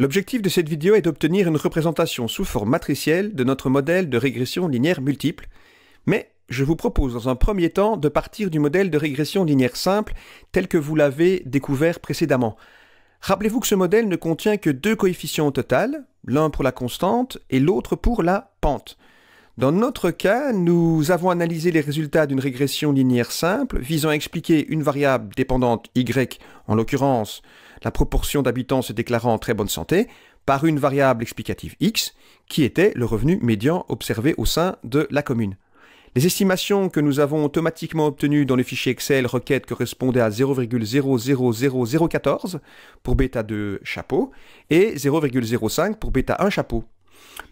L'objectif de cette vidéo est d'obtenir une représentation sous forme matricielle de notre modèle de régression linéaire multiple, mais je vous propose dans un premier temps de partir du modèle de régression linéaire simple tel que vous l'avez découvert précédemment. Rappelez-vous que ce modèle ne contient que deux coefficients au total, l'un pour la constante et l'autre pour la pente. Dans notre cas, nous avons analysé les résultats d'une régression linéaire simple visant à expliquer une variable dépendante y, en l'occurrence la proportion d'habitants se déclarant en très bonne santé, par une variable explicative x, qui était le revenu médian observé au sein de la commune. Les estimations que nous avons automatiquement obtenues dans le fichier Excel requête correspondaient à 0,000014 pour bêta 2 chapeau et 0,05 pour bêta 1 chapeau.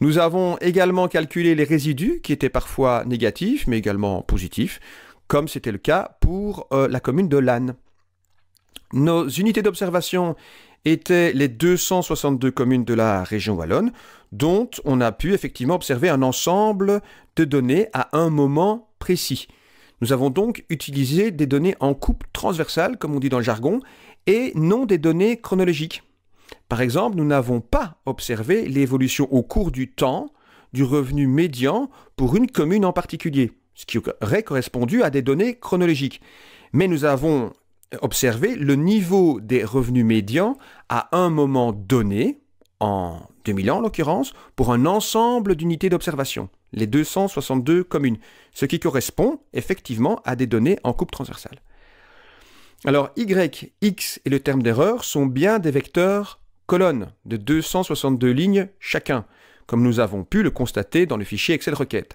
Nous avons également calculé les résidus qui étaient parfois négatifs mais également positifs, comme c'était le cas pour euh, la commune de Lannes. Nos unités d'observation étaient les 262 communes de la région wallonne, dont on a pu effectivement observer un ensemble de données à un moment précis. Nous avons donc utilisé des données en coupe transversale, comme on dit dans le jargon, et non des données chronologiques. Par exemple, nous n'avons pas observé l'évolution au cours du temps du revenu médian pour une commune en particulier, ce qui aurait correspondu à des données chronologiques. Mais nous avons observer le niveau des revenus médians à un moment donné, en 2000 ans en l'occurrence, pour un ensemble d'unités d'observation, les 262 communes, ce qui correspond effectivement à des données en coupe transversale. Alors Y, X et le terme d'erreur sont bien des vecteurs colonnes de 262 lignes chacun, comme nous avons pu le constater dans le fichier Excel requête.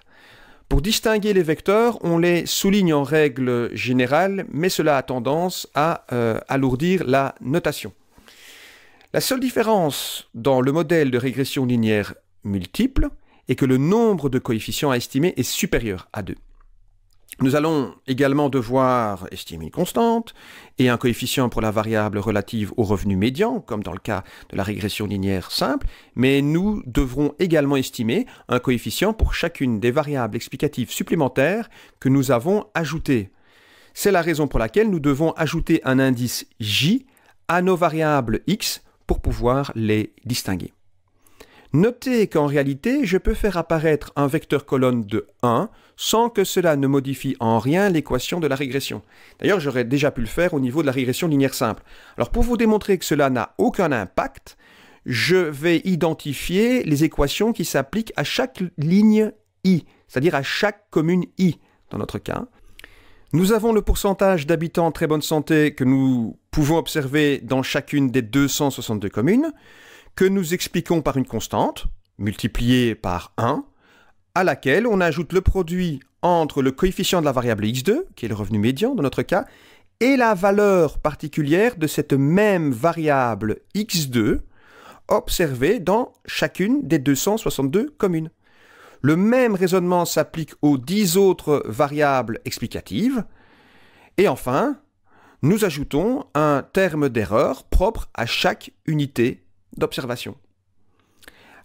Pour distinguer les vecteurs, on les souligne en règle générale, mais cela a tendance à euh, alourdir la notation. La seule différence dans le modèle de régression linéaire multiple est que le nombre de coefficients à estimer est supérieur à 2. Nous allons également devoir estimer une constante et un coefficient pour la variable relative au revenu médian, comme dans le cas de la régression linéaire simple, mais nous devrons également estimer un coefficient pour chacune des variables explicatives supplémentaires que nous avons ajoutées. C'est la raison pour laquelle nous devons ajouter un indice j à nos variables x pour pouvoir les distinguer. Notez qu'en réalité, je peux faire apparaître un vecteur colonne de 1 sans que cela ne modifie en rien l'équation de la régression. D'ailleurs, j'aurais déjà pu le faire au niveau de la régression linéaire simple. Alors pour vous démontrer que cela n'a aucun impact, je vais identifier les équations qui s'appliquent à chaque ligne i, c'est-à-dire à chaque commune i dans notre cas. Nous avons le pourcentage d'habitants en très bonne santé que nous pouvons observer dans chacune des 262 communes que nous expliquons par une constante, multipliée par 1, à laquelle on ajoute le produit entre le coefficient de la variable x2, qui est le revenu médian dans notre cas, et la valeur particulière de cette même variable x2 observée dans chacune des 262 communes. Le même raisonnement s'applique aux 10 autres variables explicatives. Et enfin, nous ajoutons un terme d'erreur propre à chaque unité d'observation.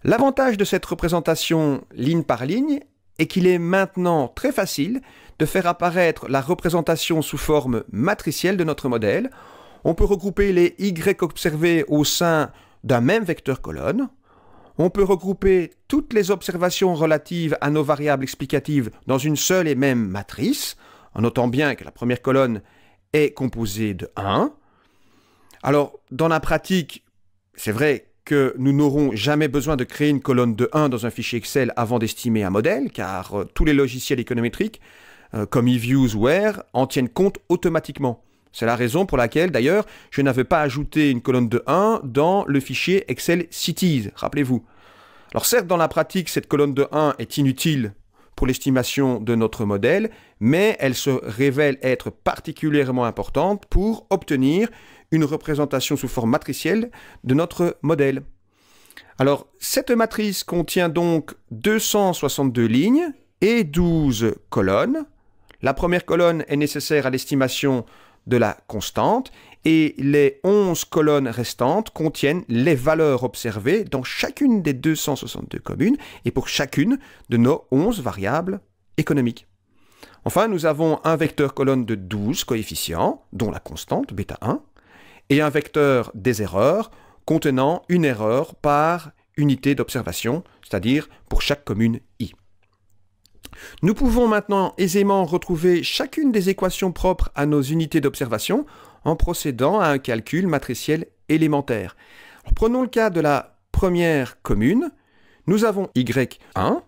L'avantage de cette représentation ligne par ligne est qu'il est maintenant très facile de faire apparaître la représentation sous forme matricielle de notre modèle. On peut regrouper les Y observés au sein d'un même vecteur colonne. On peut regrouper toutes les observations relatives à nos variables explicatives dans une seule et même matrice, en notant bien que la première colonne est composée de 1. Alors, dans la pratique, c'est vrai que nous n'aurons jamais besoin de créer une colonne de 1 dans un fichier Excel avant d'estimer un modèle, car euh, tous les logiciels économétriques, euh, comme eViews ou en tiennent compte automatiquement. C'est la raison pour laquelle, d'ailleurs, je n'avais pas ajouté une colonne de 1 dans le fichier Excel Cities, rappelez-vous. Alors certes, dans la pratique, cette colonne de 1 est inutile pour l'estimation de notre modèle, mais elle se révèle être particulièrement importante pour obtenir une représentation sous forme matricielle de notre modèle. Alors, cette matrice contient donc 262 lignes et 12 colonnes. La première colonne est nécessaire à l'estimation de la constante et les 11 colonnes restantes contiennent les valeurs observées dans chacune des 262 communes et pour chacune de nos 11 variables économiques. Enfin, nous avons un vecteur colonne de 12 coefficients, dont la constante, bêta 1, et un vecteur des erreurs contenant une erreur par unité d'observation, c'est-à-dire pour chaque commune i. Nous pouvons maintenant aisément retrouver chacune des équations propres à nos unités d'observation en procédant à un calcul matriciel élémentaire. prenons le cas de la première commune. Nous avons y1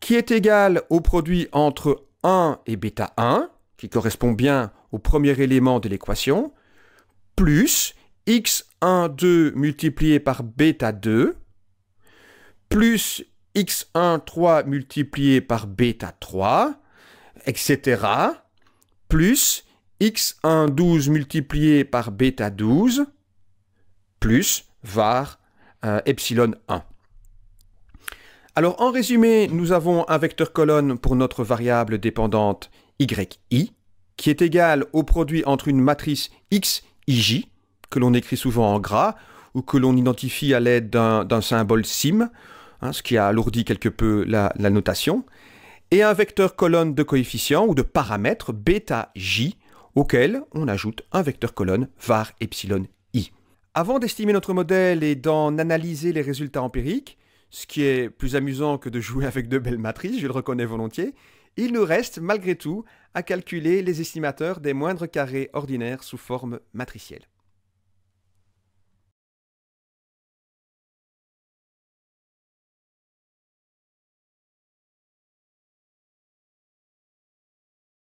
qui est égal au produit entre 1 et bêta 1, qui correspond bien au premier élément de l'équation, plus x1,2 multiplié par bêta 2 plus x1,3 multiplié par bêta 3, etc. plus x1,12 multiplié par bêta 12 plus var euh, epsilon 1. Alors en résumé, nous avons un vecteur colonne pour notre variable dépendante yi, qui est égal au produit entre une matrice x, IJ, que l'on écrit souvent en gras, ou que l'on identifie à l'aide d'un symbole SIM, hein, ce qui a alourdi quelque peu la, notation, et un vecteur colonne de coefficients ou de paramètres bêta j, auquel on ajoute un vecteur colonne var epsilon i. Avant d'estimer notre modèle et d'en analyser les résultats empiriques, ce qui est plus amusant que de jouer avec de belles matrices, je le reconnais volontiers, il nous reste malgré tout à calculer les estimateurs des moindres carrés ordinaires sous forme matricielle.